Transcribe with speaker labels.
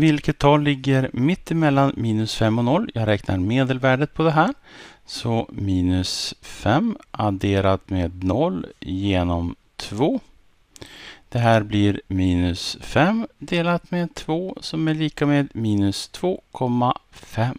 Speaker 1: vilket tal ligger mitt emellan minus 5 och 0. Jag räknar medelvärdet på det här. Så minus 5 adderat med 0 genom 2. Det här blir minus 5 delat med 2 som är lika med minus 2,5.